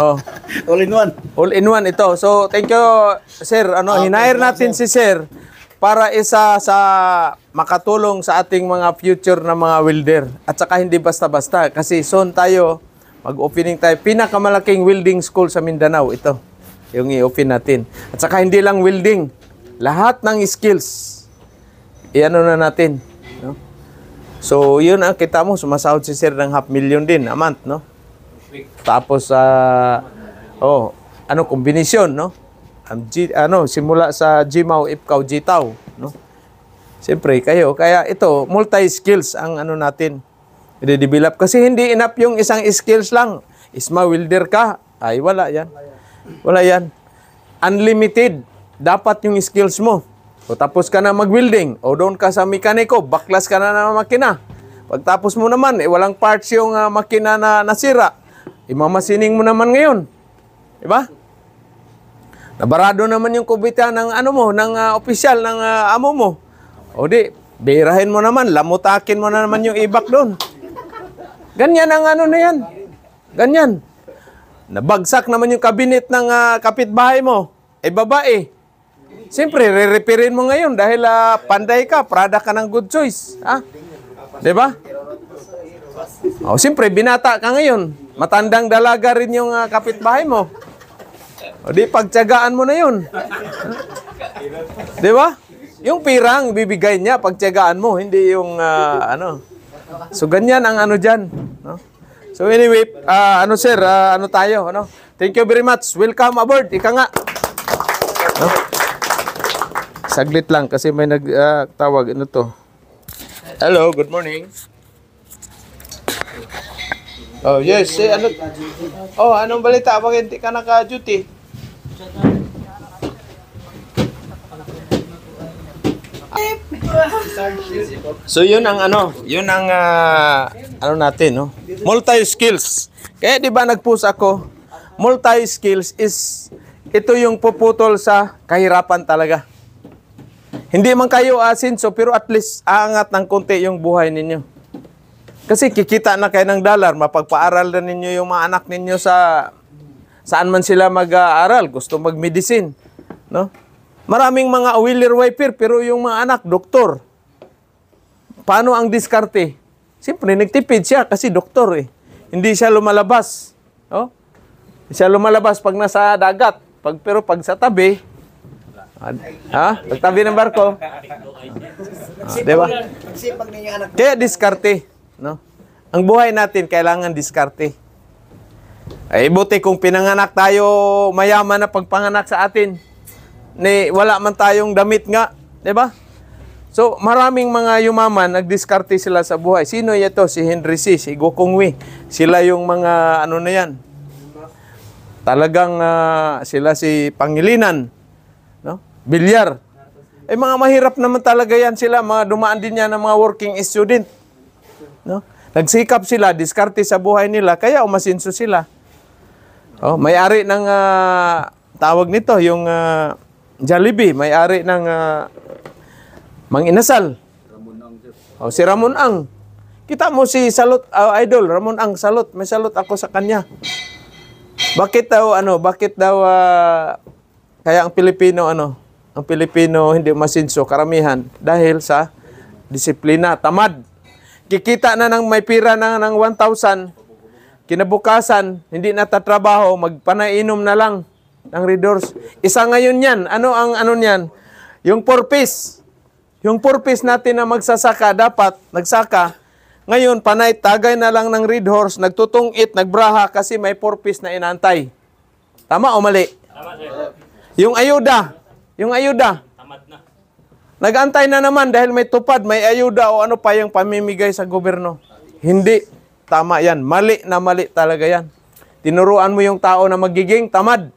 Oh. All in one. All in one ito. So, thank you, sir. Ano, okay, hinire natin sir. si sir para isa sa makatulong sa ating mga future na mga welder. At saka hindi basta-basta kasi soon tayo mag-opening tayo. Pinakamalaking welding school sa Mindanao ito. Yung i-open natin. At saka hindi lang welding. Lahat ng skills. Iano na natin. No? So, yun ang kita mo. Sumasahod si sir ng half million din a month. No? Tapos sa uh, oh, ano kombinasyon, no? Ang G, ano, simula sa Gmaw, Ipkaw, Gitaw, no? Siyempre, kayo. Kaya ito, multi-skills ang ano natin. I-develop. Kasi hindi enough yung isang skills lang. Isma welder ka. Ay, wala yan. Wala yan. Unlimited. Dapat yung skills mo. O tapos ka na mag-welding. O doon ka sa mekaniko. Baklas ka na ng makina. Pagtapos mo naman, eh, walang parts yung uh, makina na nasira imamasining mo naman ngayon. Diba? Nabarado naman yung kubita ng ano mo, ng uh, opisyal, ng uh, amo mo. O di, birahin mo naman, lamutakin mo na naman yung ibak doon. Ganyan ang ano na yan. Ganyan. Nabagsak naman yung kabinet ng uh, kapitbahay mo. Eh, babae. Siyempre, re-repairin mo ngayon dahil uh, panday ka, prada ka ng good choice. Ha? Ah? ba? Diba? Oh, siyempre, binata ka ngayon. Matandang dalaga rin yung uh, kapitbahay mo. O di, pagtyagaan mo na yun. di ba? Yung pirang, bibigay niya, pagtyagaan mo, hindi yung uh, ano. So, ganyan ang ano dyan. No? So, anyway, uh, ano sir, uh, ano tayo, ano? Thank you very much. Welcome aboard. Ika nga. No? Saglit lang kasi may nagtawag. Uh, ano to? Hello, good morning. Oh, yes. Eh, ano? Oh, anong balita? Bakit hindi ka naka-duty? So yun ang ano, yun ang uh, ano natin, no? Multi skills. Kaya 'di ba nagpost ako, multi skills is ito yung puputol sa kahirapan talaga. Hindi man kayo asin so pero at least aangat ng konti yung buhay ninyo. Kasi kikita na kayo ng dollar, mapagpaaral na ninyo yung mga anak ninyo sa saan man sila mag-aaral, gusto mag-medicine, no? Maraming mga wheeler wiper pero yung mga anak doktor. Paano ang diskarte? Siyempre nagtipid siya kasi doktor eh. Hindi siya lumalabas, no? Hindi siya lumalabas pag nasa dagat, pag pero pag sa tabi, ha? Pag tabi ng barko. Ah, diba? Kaya diskarte. No? Ang buhay natin, kailangan diskarte. Ay, buti kung pinanganak tayo, mayaman na pagpanganak sa atin. Ni, wala man tayong damit nga. 'di ba? So, maraming mga yumaman, nagdiskarte sila sa buhay. Sino ito? Si Henry C. Si Gokongwi. Sila yung mga, ano na yan, talagang uh, sila si Pangilinan, no? Bilyar. Eh mga mahirap naman talaga yan sila, mga dumaan din yan ng mga working student. No? Nagsikap sila, diskarte sa buhay nila, kaya umasinso sila. Oh, may-ari ng uh, tawag nito, yung uh, Jollibee, may-ari ng uh, Mang Inasal. Ramon Ang. Oh, si Ramon Ang. Kita mo si Salot, uh, idol, Ramon Ang Salot. May salot ako sa kanya. Bakit daw ano, bakit daw uh, kaya ang Pilipino ano, ang Pilipino hindi masinso karamihan dahil sa disiplina, tamad kikita na ng may pira na ng 1,000, kinabukasan, hindi natatrabaho, magpanainom na lang ng redors. Isa ngayon yan. Ano ang ano niyan? Yung purpose. Yung purpose natin na magsasaka, dapat nagsaka. Ngayon, panay, tagay na lang ng red horse, nagtutungit, nagbraha kasi may purpose na inantay. Tama o mali? Tama, sir. Yung ayuda. Yung ayuda. Tamad na. Nagantay na naman dahil may tupad, may ayuda o ano pa yung pamimigay sa gobyerno. Hindi. Tama yan. Mali na mali talaga yan. Tinuruan mo yung tao na magiging tamad.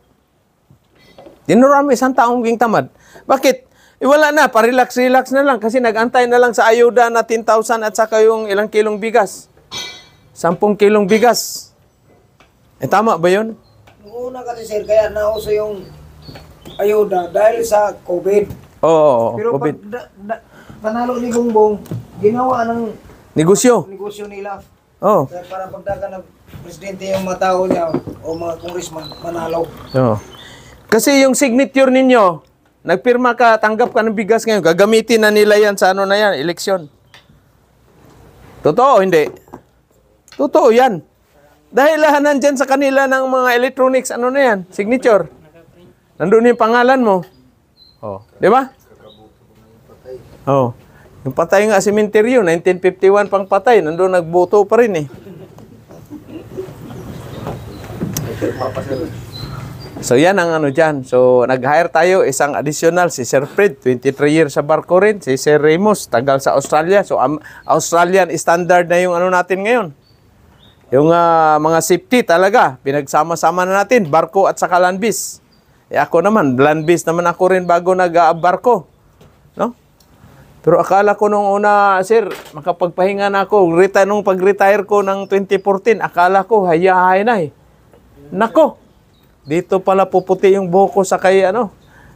Tinuruan mo isang taong magiging tamad. Bakit? Eh, wala na. Parelax-relax na lang. Kasi nagantay na lang sa ayuda na 10,000 at saka yung ilang kilong bigas. 10 kilong bigas. Eh, tama ba yun? Noong una kasi sir, kaya nauso yung ayuda dahil sa COVID. Oo. Pero pag da, da, panalo ni Bongbong, ginawa ng negosyo. Negosyo nila. Oh. para pagdaga ng presidente yung matao niya o mga congressman, manalo. Oo. Oh. Kasi yung signature ninyo, nagpirma ka, tanggap ka ng bigas ngayon, gagamitin na nila yan sa ano na yan, eleksyon. Totoo, hindi. Totoo yan. Dahil lahat nandyan sa kanila ng mga electronics, ano na yan, signature. Nandun yung pangalan mo. Oh. Di ba? Oh. Yung patay nga sementeryo, 1951 pang patay, nandoon nagboto pa rin eh. So yan ang ano dyan. So nag-hire tayo isang additional si Sir Fred, 23 years sa barko rin. Si Sir Ramos, tagal sa Australia. So um, Australian standard na yung ano natin ngayon. Yung uh, mga safety talaga, pinagsama-sama na natin, barko at saka land eh ako naman, bland beast naman ako rin bago nag aabarko No? Pero akala ko nung una, sir, makapagpahinga na ako. Rita, nung pag-retire ko ng 2014, akala ko, hayahay na eh. Nako! Dito pala puputi yung buhok ko sa kay, ano,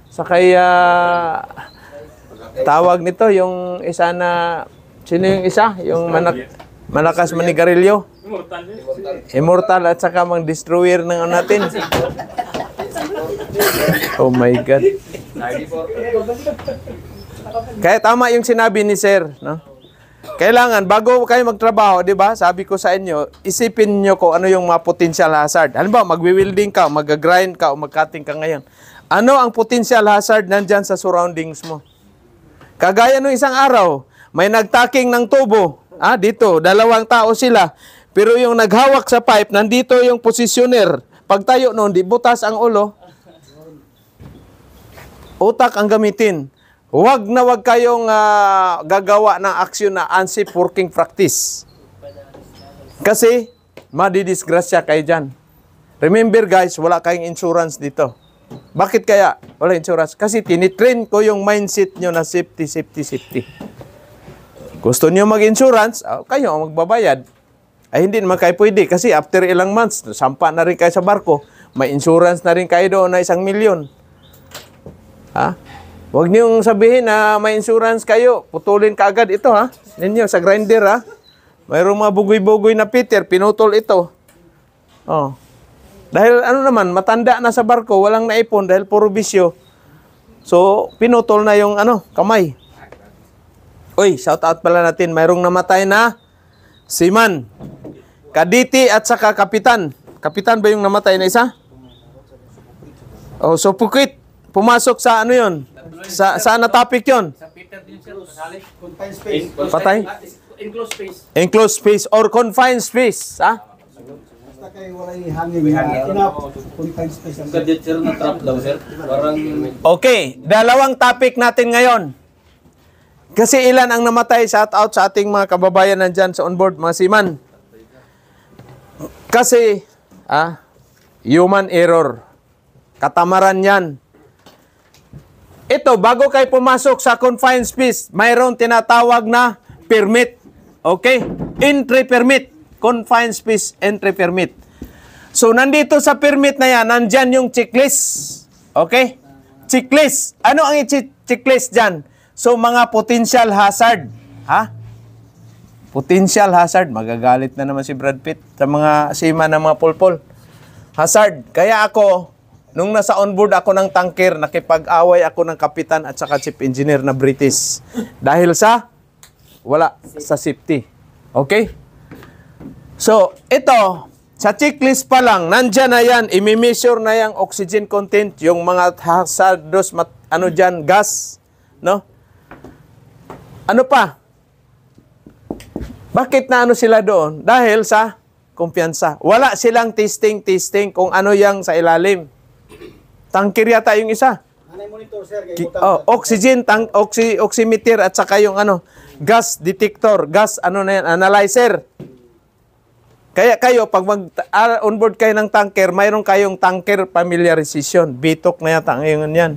sa kay, uh, tawag nito, yung isa na, sino yung isa? Yung manak, malakas manigarilyo. Immortal. Immortal at saka mang destroyer ng ano natin oh my God. Kaya tama yung sinabi ni Sir, no? Kailangan, bago kayo magtrabaho, di ba, sabi ko sa inyo, isipin nyo ko ano yung mga potential hazard. Halimbawa, magwi-welding ka, mag-grind ka, o mag-cutting ka ngayon. Ano ang potential hazard nandyan sa surroundings mo? Kagaya nung isang araw, may nagtaking ng tubo. Ah, dito, dalawang tao sila. Pero yung naghawak sa pipe, nandito yung positioner. Pag tayo noon, di butas ang ulo. Utak ang gamitin. Huwag na huwag kayong uh, gagawa ng aksyon na unsafe working practice. Kasi, madidisgrasya kayo dyan. Remember guys, wala kayong insurance dito. Bakit kaya wala insurance? Kasi tinitrain ko yung mindset nyo na safety, safety, safety. Gusto niyo mag-insurance, ah, kayo ang magbabayad ay hindi naman kayo pwede kasi after ilang months, sampa na rin kayo sa barko. May insurance na rin kayo doon na isang milyon. Ha? Huwag niyong sabihin na may insurance kayo. Putulin ka agad ito ha. Ninyo sa grinder ha. Mayroong mga bugoy-bugoy na Peter, pinutol ito. Oh. Dahil ano naman, matanda na sa barko, walang naipon dahil puro bisyo. So, pinutol na yung ano, kamay. Uy, shout out pala natin. Mayroong namatay na Seaman. Kaditi at saka kapitan. Kapitan ba yung namatay na isa? Oh, so Pukit. Pumasok sa ano yon? Sa saan na topic yon? Sa Peter din sir, confined space. Patay? Ah, enclosed space. Enclosed space or confined space, ha? Basta kayo wala ihangin na confined space. Sa na trap daw sir. Parang Okay, dalawang topic natin ngayon. Kasi ilan ang namatay shout out sa ating mga kababayan nandyan sa onboard, mga siman. Kasi, ah, human error. Katamaran yan. Ito, bago kayo pumasok sa confined space, mayroon tinatawag na permit. Okay? Entry permit. Confined space entry permit. So, nandito sa permit na yan, nandyan yung checklist. Okay? Checklist. Ano ang checklist dyan? So mga potential hazard, ha? Potential hazard, magagalit na naman si Brad Pitt sa mga sima ng mga pulpol. Hazard, kaya ako, nung nasa onboard ako ng tanker, nakipag-away ako ng kapitan at saka chief engineer na British. Dahil sa, wala, sa safety. Okay? So, ito, sa checklist pa lang, nandyan na yan, imimeasure na 'yang oxygen content, yung mga hazardous, mat, ano diyan, gas, no? Ano pa? Bakit na ano sila doon? Dahil sa kumpiyansa. Wala silang testing-testing kung ano yang sa ilalim. Tangkir yata yung isa. Anay monitor, sir. oh, oxygen, tank, oxy, oximeter, at saka yung ano, gas detector, gas ano na yan, analyzer. Kaya kayo, pag mag, uh, ah, onboard kayo ng tanker, mayroon kayong tanker familiarization. Bitok na yata ngayon yan.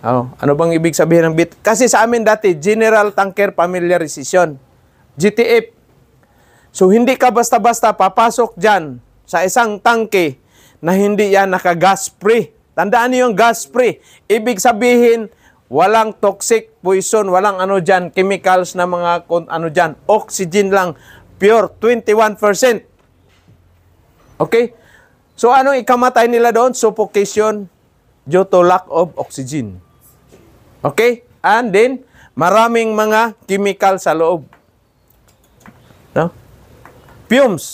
Oh, ano bang ibig sabihin ng bitok? Kasi sa amin dati, General Tanker Familiarization. GTF. So, hindi ka basta-basta papasok dyan sa isang tanke na hindi yan naka free. Tandaan niyo yung gas free. Ibig sabihin, walang toxic poison, walang ano dyan, chemicals na mga ano dyan, oxygen lang, pure 21%. Okay? So anong ikamatay nila doon? Suffocation due to lack of oxygen. Okay? And then, maraming mga chemical sa loob. No? Fumes.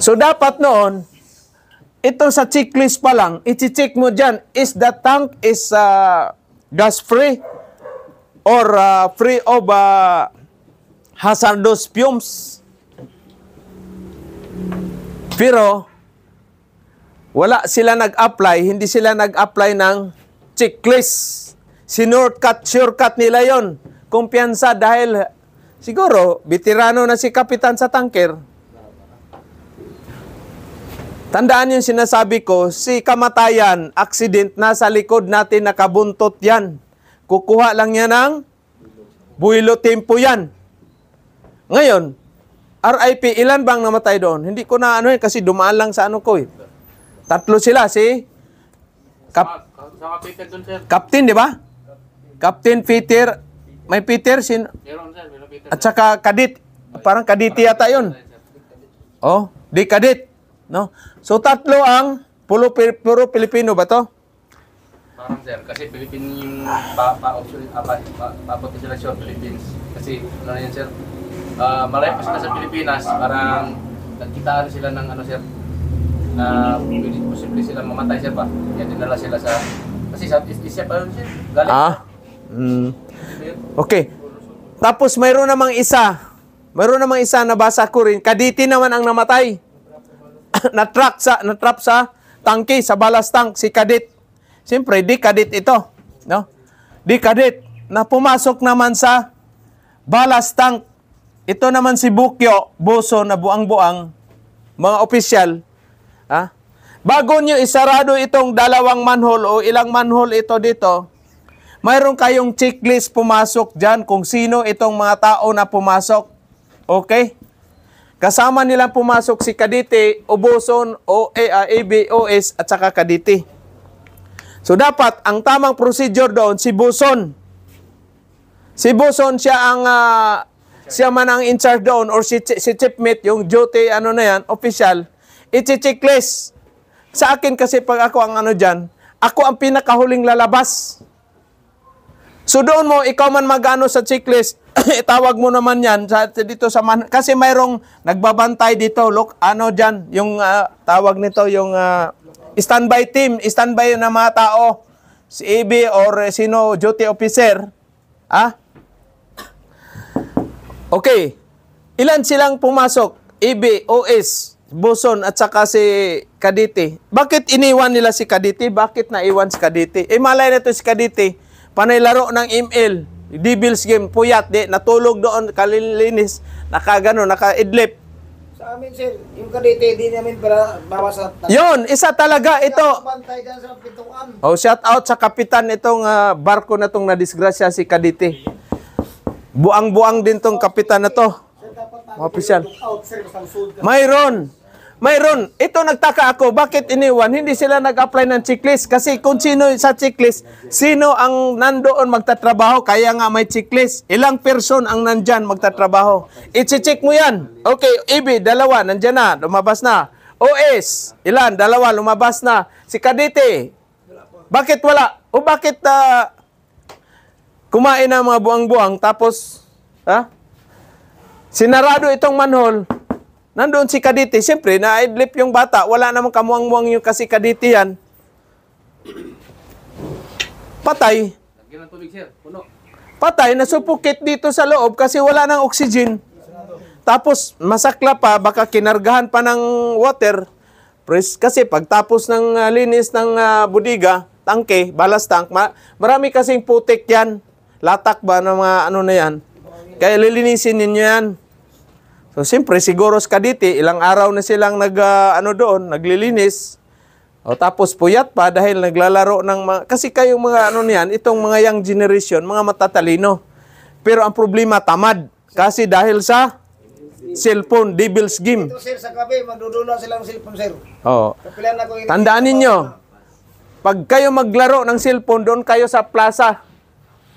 So dapat noon, ito sa checklist pa lang, iti-check mo dyan, is the tank is uh, gas-free or uh, free of uh, hazardous fumes? Pero, wala sila nag-apply, hindi sila nag-apply ng checklist. Sinurcut, shortcut nila yon. Kumpiyansa dahil siguro, veterano na si kapitan sa tanker. Tandaan yung sinasabi ko, si kamatayan, accident na sa likod natin, nakabuntot yan. Kukuha lang yan ng builo tempo yan. Ngayon, RIP, ilan bang namatay doon? Hindi ko na ano eh, kasi dumaan lang sa ano ko eh. Tatlo sila, si Kap sa, Peter doon, sir. Captain, di ba? Captain Peter, may Peter, sin Meron, sir. Meron Peter. At saka kadit, parang kaditi yata yun. Oh, di kadit. No? So tatlo ang puro, puro Pilipino ba to? Parang sir, kasi Philippine yung pa-option, pa, pa, pa, pa, pa, pa, pa, pa, pa, pa, pa, pa, pa, uh, ah, malayo pa sila sa Pilipinas, parang nagkitaan sila ng ano sir, na posible sila mamatay sir pa Kaya dinala sila sa, kasi Southeast Asia pa sir, galing. Ah? Mm. Okay. Tapos mayroon namang isa, mayroon namang isa nabasa ko rin, kaditi naman ang namatay. na-trap sa, na-trap sa tangke, sa balas tank, si kadit. Siyempre, di kadit ito. No? Di kadit na pumasok naman sa balas tank ito naman si Bukyo, Boso na buang-buang, mga opisyal, ha? Bago nyo isarado itong dalawang manhole o ilang manhole ito dito, mayroon kayong checklist pumasok dyan kung sino itong mga tao na pumasok. Okay? Kasama nilang pumasok si Kaditi, Ubuson, o ABOS at saka Kaditi. So dapat ang tamang procedure doon si Buson. Si Buson siya ang uh, siya man ang in-charge doon or si, si chipmate, yung duty, ano na yan, official, iti-checklist. Sa akin kasi pag ako ang ano dyan, ako ang pinakahuling lalabas. So doon mo, ikaw man magano sa checklist, itawag mo naman yan sa, dito sa man, kasi mayroong nagbabantay dito, look, ano dyan, yung uh, tawag nito, yung uh, standby team, standby na mga tao, si AB or eh, sino, duty officer, ah, Okay. Ilan silang pumasok? EB, OS, Buson at saka si Kaditi. Bakit iniwan nila si Kaditi? Bakit naiwan si Kaditi? Eh malay na to si Kaditi. Panay laro ng ML. Devils game, puyat, di, natulog doon, kalilinis, nakagano, nakaidlip. Sa amin, sir, yung kadete, di namin para bawasan. Yun, isa talaga ito. Bantay dyan sa pituan. Oh, shout out sa kapitan itong uh, ah, barko na itong nadisgrasya si Kadite. Buang-buang din tong kapitan na to. Official. Mayroon. Mayroon. Ito nagtaka ako, bakit iniwan? Hindi sila nag-apply ng checklist. Kasi kung sino sa checklist, sino ang nandoon magtatrabaho, kaya nga may checklist. Ilang person ang nandyan magtatrabaho. I-check mo yan. Okay, EB, dalawa, nandyan na, lumabas na. OS, ilan? Dalawa, lumabas na. Si Kadite, bakit wala? O bakit uh, Kumain na mga buang-buang, tapos, ha? Sinarado itong manhole. Nandoon si Kaditi. Siyempre, na-idlip yung bata. Wala namang kamuang-muang yung kasi Kaditi yan. Patay. Lagyan ng sir. Puno. Patay, nasupukit dito sa loob kasi wala ng oxygen. Tapos, masakla pa, baka kinargahan pa ng water. Pres, kasi pagtapos ng ah, linis ng uh, budiga, tangke, balas tank, marami kasing putik yan latak ba ng mga ano na yan. Kaya lilinisin ninyo yan. So, siyempre, siguro kaditi, ilang araw na silang nag, uh, ano doon, naglilinis. O, tapos puyat pa dahil naglalaro ng mga... Kasi kayong mga ano niyan, itong mga young generation, mga matatalino. Pero ang problema, tamad. Kasi dahil sa cellphone, devil's game. Ito, sir, sa kape, magdudula silang cellphone, sir. Oo. Tandaan ninyo, pag kayo maglaro ng cellphone, doon kayo sa plaza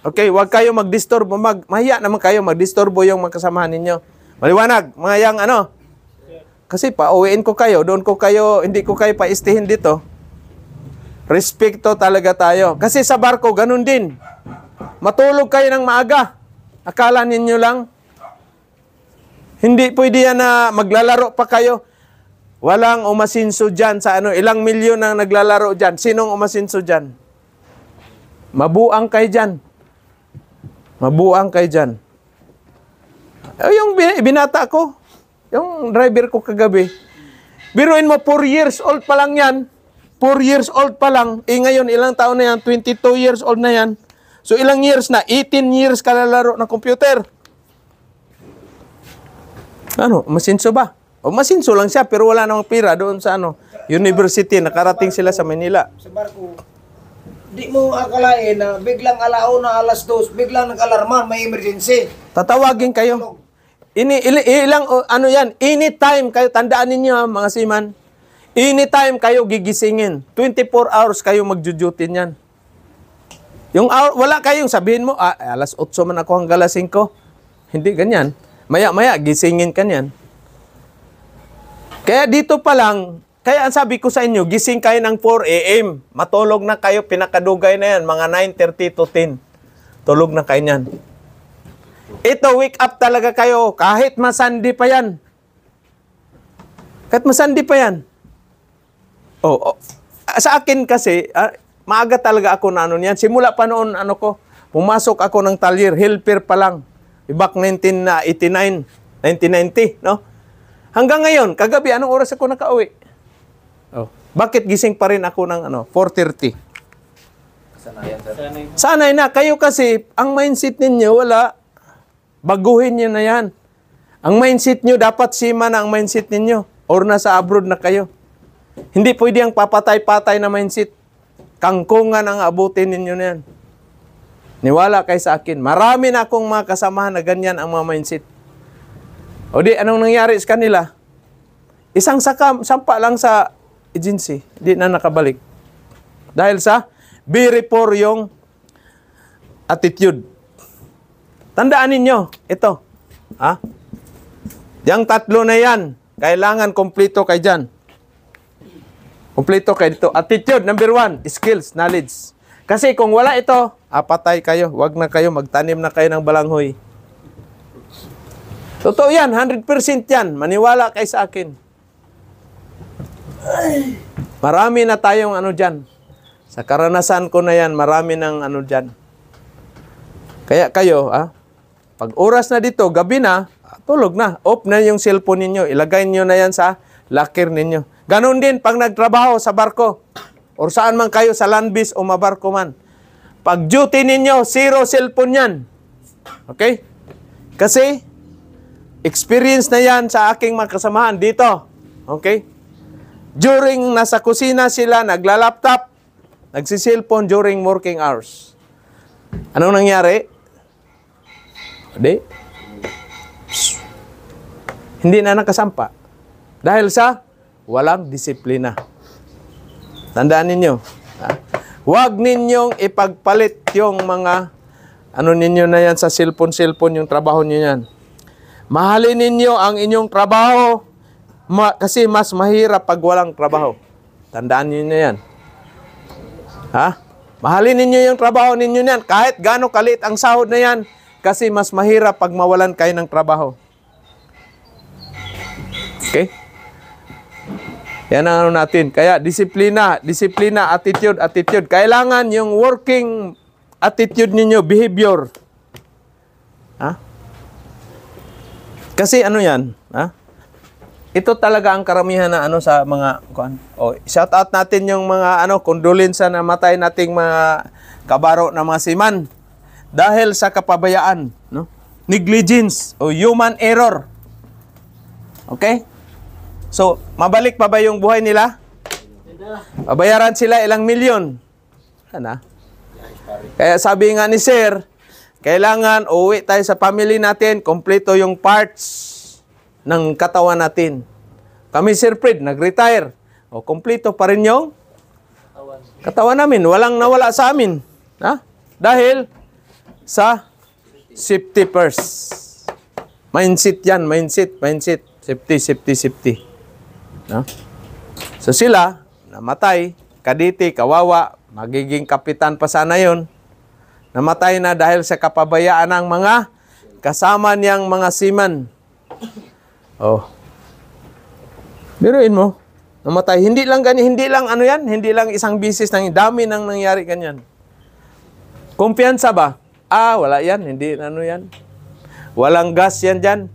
Okay, huwag kayo magdisturbo. Mag, mahiya naman kayo magdisturbo yung magkasamahan ninyo. Maliwanag, mga yang ano. Kasi pa-uwiin ko kayo, doon ko kayo, hindi ko kayo paistihin dito. Respekto talaga tayo. Kasi sa barko, ganun din. Matulog kayo ng maaga. Akala ninyo lang. Hindi pwede yan na maglalaro pa kayo. Walang umasinso dyan sa ano, ilang milyon ang naglalaro dyan. Sinong umasinso dyan? Mabuang kayo dyan. Mabuang kay dyan. Eh, yung binata ko, yung driver ko kagabi, biruin mo 4 years old pa lang yan. 4 years old pa lang. Eh ngayon, ilang taon na yan? 22 years old na yan. So ilang years na? 18 years kalalaro ng computer. Ano? Masinso ba? O masinso lang siya pero wala namang pira doon sa ano, university. Nakarating sila sa Manila. Sa barko, di mo akalain na biglang alao na alas dos, biglang nag-alarma, may emergency. Tatawagin kayo. Ini, il, ilang, ano yan, anytime kayo, tandaan ninyo ha, mga siman. Anytime kayo gigisingin. 24 hours kayo magjujutin yan. Yung hour, wala kayong sabihin mo, ah, eh, alas 8 man ako hanggang alas 5. Hindi ganyan. Maya-maya, gisingin ka niyan. Kaya dito pa lang, kaya ang sabi ko sa inyo, gising kayo ng 4 a.m. Matulog na kayo, pinakadugay na yan, mga 9.30 to 10. Tulog na kayo niyan. Ito, wake up talaga kayo, kahit masandi pa yan. Kahit masandi pa yan. Oh, oh. Sa akin kasi, ah, maaga talaga ako na ano yan. Simula pa noon, ano ko, pumasok ako ng talyer, helper pa lang. Back 1989, 1990, no? Hanggang ngayon, kagabi, anong oras ako nakauwi? Oh. Bakit gising pa rin ako ng ano, 4.30? Sanayan, sir. Sanay na. Kayo kasi, ang mindset ninyo, wala. Baguhin nyo na yan. Ang mindset nyo, dapat sima na ang mindset ninyo. Or nasa abroad na kayo. Hindi pwede ang papatay-patay na mindset. Kangkungan ang abutin ninyo na yan. Niwala kay sa akin. Marami na akong mga kasamahan na ganyan ang mga mindset. O di, anong nangyari sa kanila? Isang saka, sampa lang sa agency. Hindi na nakabalik. Dahil sa very poor yung attitude. Tandaan ninyo, ito. Ha? Yang tatlo na yan, kailangan kompleto kay dyan. Kompleto kay dito. Attitude, number one, skills, knowledge. Kasi kung wala ito, apatay ah, kayo. Huwag na kayo, magtanim na kayo ng balanghoy. Totoo yan, 100% yan. Maniwala kay sa akin. Marami na tayong ano dyan. Sa karanasan ko na yan, marami ng ano dyan. Kaya kayo, ah, pag oras na dito, gabi na, tulog na. Off na yung cellphone ninyo. Ilagay niyo na yan sa locker ninyo. Ganon din pag nagtrabaho sa barko O saan man kayo sa land base o mabarko man. Pag duty ninyo, zero cellphone yan. Okay? Kasi, experience na yan sa aking mga kasamahan dito. Okay? During nasa kusina sila, nagla naglalaptop, nagsiselfon during working hours. Anong nangyari? Hindi. Hindi na nakasampa. Dahil sa walang disiplina. Tandaan ninyo. Ha? Huwag ninyong ipagpalit yung mga ano ninyo na yan sa cellphone-cellphone yung trabaho ninyo yan. Mahalin ninyo ang inyong trabaho Ma- kasi mas mahirap pag walang trabaho. Tandaan niyo na yan. Ha? Mahalin ninyo yung trabaho ninyo niyan. Kahit gano'ng kalit ang sahod na yan. Kasi mas mahirap pag mawalan kayo ng trabaho. Okay? Yan ang ano natin. Kaya disiplina, disiplina, attitude, attitude. Kailangan yung working attitude ninyo, behavior. Ha? Kasi ano yan? Ha? ito talaga ang karamihan na ano sa mga kuan. Oh, shout out natin yung mga ano kondolensya na matay nating mga kabaro na mga siman dahil sa kapabayaan, no? Negligence o human error. Okay? So, mabalik pa ba yung buhay nila? Babayaran sila ilang milyon. Ano? Kaya sabi nga ni Sir, kailangan uwi tayo sa family natin, kompleto yung parts ng katawan natin. Kami, Sir Fred, nag-retire. O, kumplito pa rin yung katawan namin. Walang nawala sa amin. Ha? Dahil sa safety first. Mindset yan, mindset, mindset. Safety, safety, safety. No? So sila, namatay, kaditi, kawawa, magiging kapitan pa sana yon. Namatay na dahil sa kapabayaan ng mga kasama niyang mga seaman. Oh. Biruin mo. Namatay. Hindi lang gani, Hindi lang ano yan. Hindi lang isang bisis. Nang, dami nang nangyari kanyan. Kumpiyansa ba? Ah, wala yan. Hindi ano yan. Walang gas yan dyan.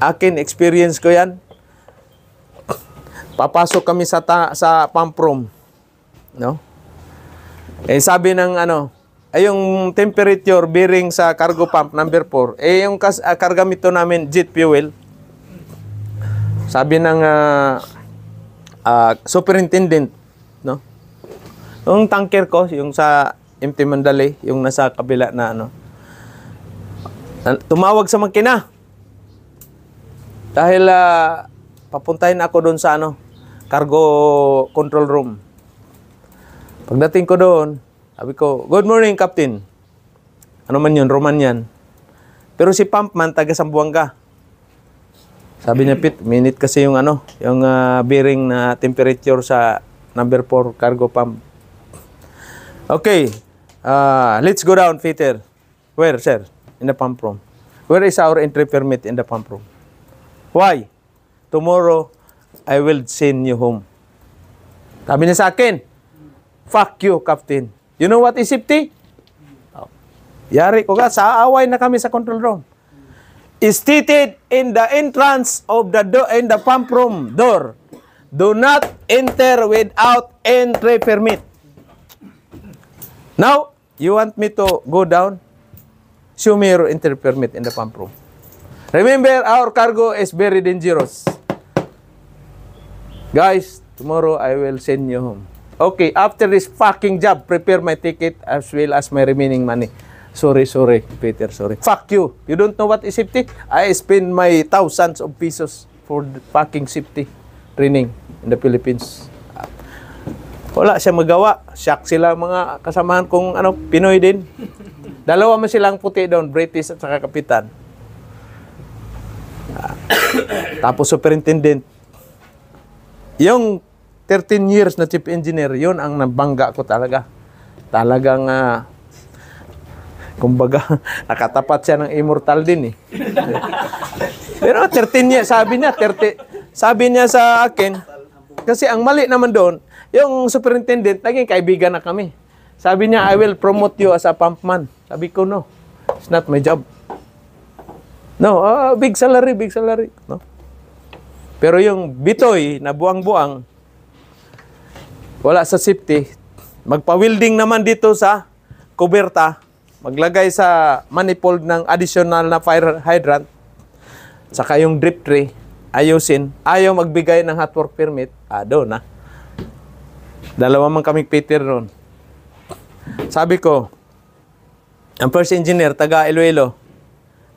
Akin, experience ko yan. Papasok kami sa, ta- sa pamprom. No? Eh, sabi ng ano, ay eh, yung temperature bearing sa cargo pump number 4, eh yung kas, uh, ah, kargamito namin jet fuel. Sabi ng uh, uh, superintendent, no? Yung tanker ko, yung sa empty Mandalay, yung nasa kabila na ano, tumawag sa makina. Dahil uh, papuntahin ako doon sa ano, cargo control room. Pagdating ko doon, sabi ko, good morning, Captain. Ano man yun, Roman yan. Pero si Pumpman, taga Sambuanga. Sabi niya, Pit, minute kasi yung ano, yung uh, bearing na temperature sa number 4 cargo pump. Okay, uh, let's go down, Peter. Where, sir? In the pump room. Where is our entry permit in the pump room? Why? Tomorrow, I will send you home. Sabi niya sa akin, fuck you, Captain. You know what is safety? Yari ko ka, sa away na kami sa control room. Is stated in the entrance of the door, in the pump room door. Do not enter without entry permit. Now, you want me to go down? Show me your entry permit in the pump room. Remember, our cargo is very dangerous. Guys, tomorrow I will send you home. Okay, after this fucking job, prepare my ticket as well as my remaining money. Sorry, sorry, Peter, sorry. Fuck you. You don't know what is safety? I spend my thousands of pesos for fucking safety training in the Philippines. Wala siya magawa. Shock sila mga kasamahan kong ano, Pinoy din. Dalawa man silang puti doon, British at saka kapitan. Ah. Tapos superintendent. Yung 13 years na chief engineer, yun ang nabangga ko talaga. Talagang, uh, kumbaga, nakatapat siya ng immortal din eh. Pero 13 years, sabi niya, 30, sabi niya sa akin, kasi ang mali naman doon, yung superintendent, naging kaibigan na kami. Sabi niya, I will promote you as a pump man. Sabi ko, no, it's not my job. No, uh, big salary, big salary. No? Pero yung bitoy na buang-buang, wala sa safety, magpa-welding naman dito sa kuberta, maglagay sa manifold ng additional na fire hydrant, saka yung drip tray, ayusin, ayaw magbigay ng hot work permit, ah, doon na. Ah. Dalawa man kami Peter noon. Sabi ko, ang first engineer, taga Iloilo,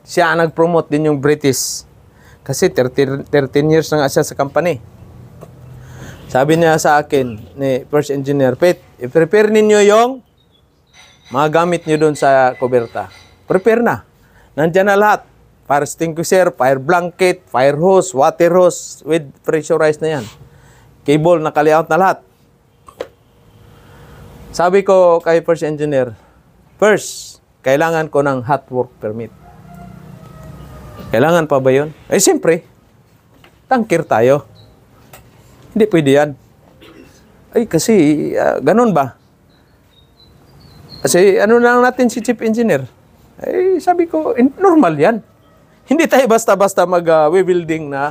siya ang nag-promote din yung British. Kasi 13, years na siya sa company. Sabi niya sa akin ni first engineer, Pete, i-prepare ninyo yung mga gamit nyo doon sa kuberta. Prepare na. Nandiyan na lahat. Fire extinguisher, fire blanket, fire hose, water hose with pressurized na yan. Cable, nakalayout na lahat. Sabi ko kay first engineer, first, kailangan ko ng hot work permit. Kailangan pa ba yun? Eh, siyempre, tangkir tayo. Hindi pwede yan. Ay, kasi, uh, ganun ba? Kasi, ano na lang natin si chief engineer? Ay, eh, sabi ko, normal yan. Hindi tayo basta-basta mag-webuilding uh, na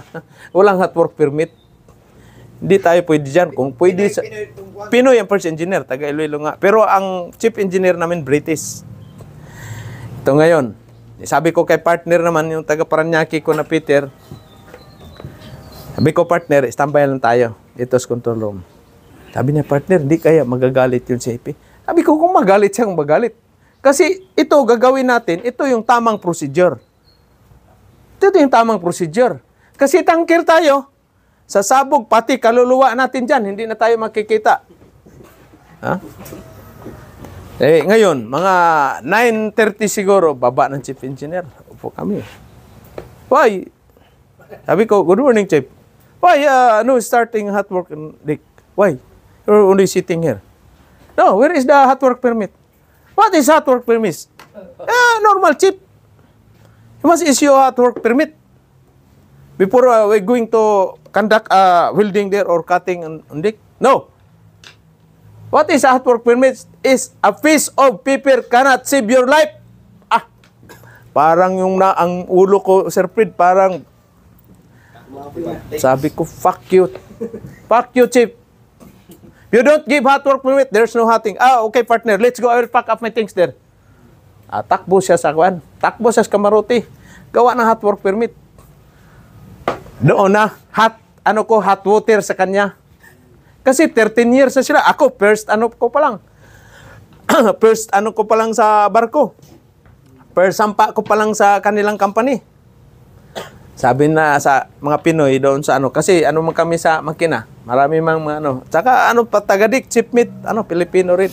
walang hot work permit. Hindi tayo pwede dyan. Kung pwede, Pinoy, sa, Pinoy, ang first engineer, taga Iloilo nga. Pero ang chief engineer namin, British. Ito ngayon, sabi ko kay partner naman, yung taga paranyaki ko na Peter, sabi ko, partner, standby lang tayo. Ito's control room. Sabi niya, partner, hindi kaya magagalit yung CIP. Sabi ko, kung magalit siyang magalit. Kasi ito, gagawin natin, ito yung tamang procedure. Ito yung tamang procedure. Kasi tangkir tayo, sa sabog, pati kaluluwa natin dyan, hindi na tayo makikita. Ha? Eh, ngayon, mga 9.30 siguro, baba ng chief engineer. Upo kami. Why? Sabi ko, good morning, chief. Why, uh, no, starting hot work, in Dick? Why? You're only sitting here. No, where is the hot work permit? What is hot work permit? Ah, normal, chip. You must issue a hot work permit. Before uh, we're going to conduct uh, welding there or cutting on, on Dick. No. What is a hot work permit? Is a piece of paper cannot save your life. Ah, parang yung na ang ulo ko, Sir Fred, parang sabi ko, fuck you. Fuck you, chief. You don't give hot work permit, there's no hotting. Ah, okay partner, let's go. I will pack up my things there. Ah, takbo siya sa kwan. Takbo siya sa kamaruti. Gawa na hot work permit. Doon na, hot, ano ko, hot water sa kanya. Kasi 13 years na sila. Ako, first ano ko pa lang. first ano ko pa lang sa barko. First sampa ko pa lang sa kanilang company. Sabi na sa mga Pinoy doon sa ano kasi ano man kami sa makina. Marami mang mga ano. Tsaka ano patagadik chipmit ano Pilipino rin.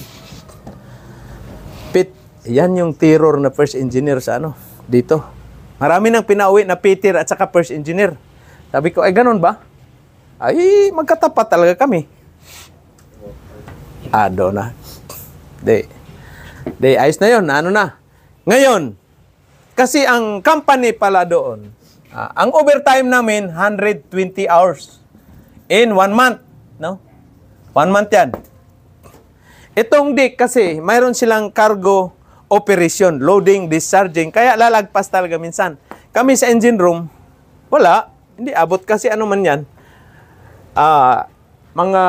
Pit, yan yung terror na first engineer sa ano dito. Marami nang pinauwi na Peter at saka first engineer. Sabi ko, ay ganun ba? Ay, magkatapat talaga kami. Ado ah, na. Di. Di, ayos na yon Ano na? Ngayon, kasi ang company pala doon, Uh, ang overtime namin, 120 hours in one month. No? One month yan. Itong dick kasi, mayroon silang cargo operation, loading, discharging. Kaya lalagpas talaga minsan. Kami sa engine room, wala. Hindi abot kasi ano man yan. Uh, mga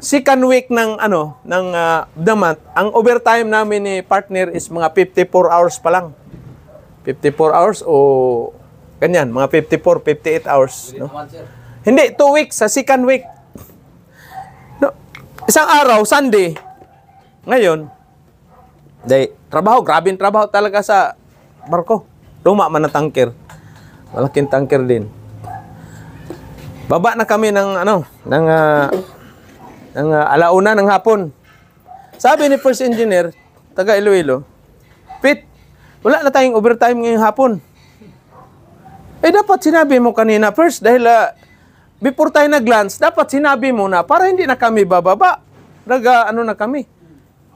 second week ng ano ng uh, the month, ang overtime namin ni partner is mga 54 hours pa lang. 54 hours o Ganyan, mga 54, 58 hours. No? Hindi, 2 weeks, sa second week. No? Isang araw, Sunday. Ngayon, day, trabaho, grabe trabaho talaga sa barko. Luma man na tangker. Malaking tangker din. Baba na kami ng ano, ng uh, ng uh, alauna ng hapon. Sabi ni first engineer, taga Iloilo, Pit, wala na tayong overtime ngayong hapon. Eh dapat sinabi mo kanina first dahil uh, before tayo nag-lunch, dapat sinabi mo na para hindi na kami bababa. Naga ano na kami.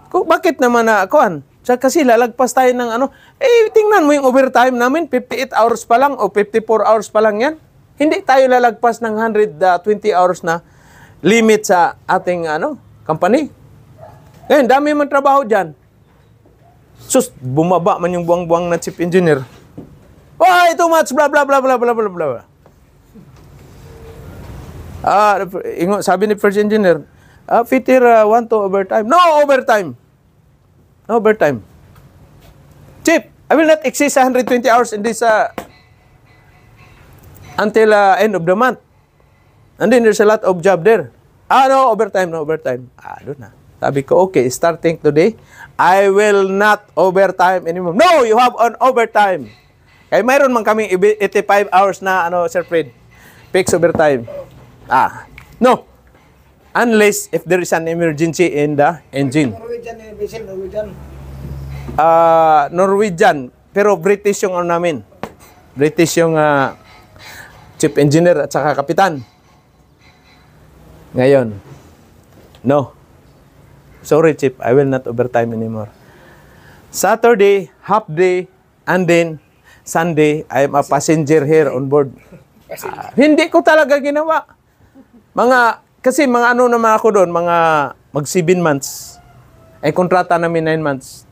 Kung bakit naman na kuan? Kasi lalagpas tayo ng ano. Eh tingnan mo yung overtime namin, 58 hours pa lang o 54 hours pa lang yan. Hindi tayo lalagpas ng 120 ah, hours na limit sa ating ano company. Ngayon, dami man trabaho diyan. Sus, bumaba man yung buwang-buwang na chief engineer. Why oh, too much? Blah, blah, blah, blah, blah, blah, blah. Ah, ingo, sabi ni first engineer, ah, fitir uh, want to overtime. No overtime. No overtime. Chief, I will not exceed 120 hours in this uh, until uh, end of the month. And then there's a lot of job there. Ah, no overtime, no overtime. Ah, doon na. Sabi ko, okay, starting today, I will not overtime anymore. No, you have an overtime. Kaya eh, mayroon man kami 85 hours na ano, Sir Fred, fixed overtime. Ah, no. Unless if there is an emergency in the engine. Norwegian, eh, vessel Ah, uh, Norwegian, pero British yung ano namin. British yung uh, chief engineer at saka kapitan. Ngayon, no. Sorry, chief, I will not overtime anymore. Saturday, half day, and then Sunday, I am a passenger here on board. Uh, hindi ko talaga ginawa. Mga, kasi mga ano naman ako doon, mga mag 7 months. Ay kontrata namin 9 months.